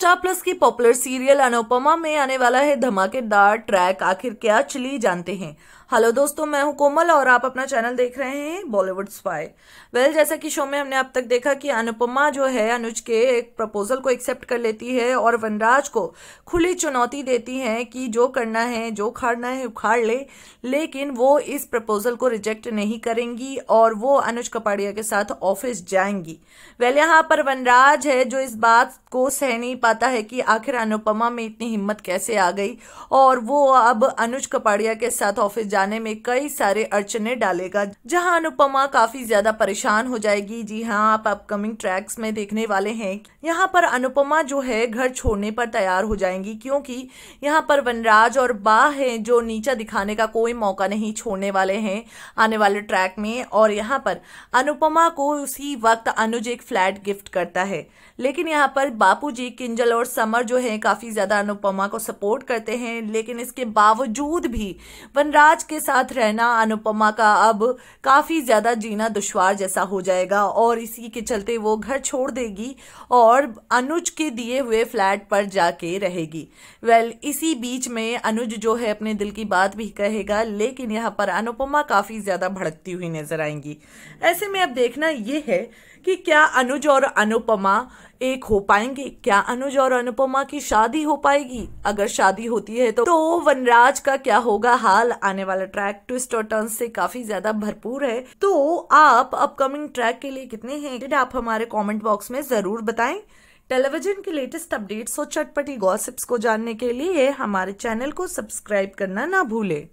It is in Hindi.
स्टार प्लस की पॉपुलर सीरियल अनुपमा में आने वाला है धमाकेदार ट्रैक आखिर क्या चली जानते हैं हेलो दोस्तों मैं हूं कोमल और आप अपना चैनल देख रहे हैं बॉलीवुड स्पाई वेल जैसा कि शो में हमने अब तक देखा कि अनुपमा जो है अनुज के एक प्रपोजल को एक्सेप्ट कर लेती है और वनराज को खुली चुनौती देती है कि जो करना है जो उखाड़ना है उखाड़ ले, लेकिन वो इस प्रपोजल को रिजेक्ट नहीं करेंगी और वो अनुज कपाड़िया के साथ ऑफिस जाएंगी वेल यहां पर वनराज है जो इस बात को सह नहीं पा पाता है कि आखिर अनुपमा में इतनी हिम्मत कैसे आ गई और वो अब अनुज कपाड़िया के साथ ऑफिस जाने में कई सारे अड़चने डालेगा जहां अनुपमा काफी ज्यादा परेशान हो जाएगी जी हाँ आप अपकमिंग ट्रैक्स में देखने वाले हैं यहाँ पर अनुपमा जो है घर छोड़ने पर तैयार हो जाएंगी क्योंकि यहाँ पर वनराज और बा है जो नीचा दिखाने का कोई मौका नहीं छोड़ने वाले हैं आने वाले ट्रैक में और यहाँ पर अनुपमा को उसी वक्त अनुज एक फ्लैट गिफ्ट करता है लेकिन यहाँ पर बापू जी किंज एंजल और समर जो हैं काफ़ी ज़्यादा अनुपमा को सपोर्ट करते हैं लेकिन इसके बावजूद भी वनराज के साथ रहना अनुपमा का अब काफ़ी ज़्यादा जीना दुशवार जैसा हो जाएगा और इसी के चलते वो घर छोड़ देगी और अनुज के दिए हुए फ्लैट पर जाके रहेगी वेल well, इसी बीच में अनुज जो है अपने दिल की बात भी कहेगा लेकिन यहाँ पर अनुपमा काफ़ी ज़्यादा भड़कती हुई नजर आएंगी ऐसे में अब देखना ये है कि क्या अनुज और अनुपमा एक हो पाएंगे क्या अनुज और अनुपमा की शादी हो पाएगी अगर शादी होती है तो, तो वनराज का क्या होगा हाल आने वाला ट्रैक ट्विस्ट और टर्न से काफी ज्यादा भरपूर है तो आप अपकमिंग ट्रैक के लिए कितने हैं आप हमारे कॉमेंट बॉक्स में जरूर बताएं टेलीविजन के लेटेस्ट अपडेट्स और चटपटी गॉसिप्स को जानने के लिए हमारे चैनल को सब्सक्राइब करना ना भूलें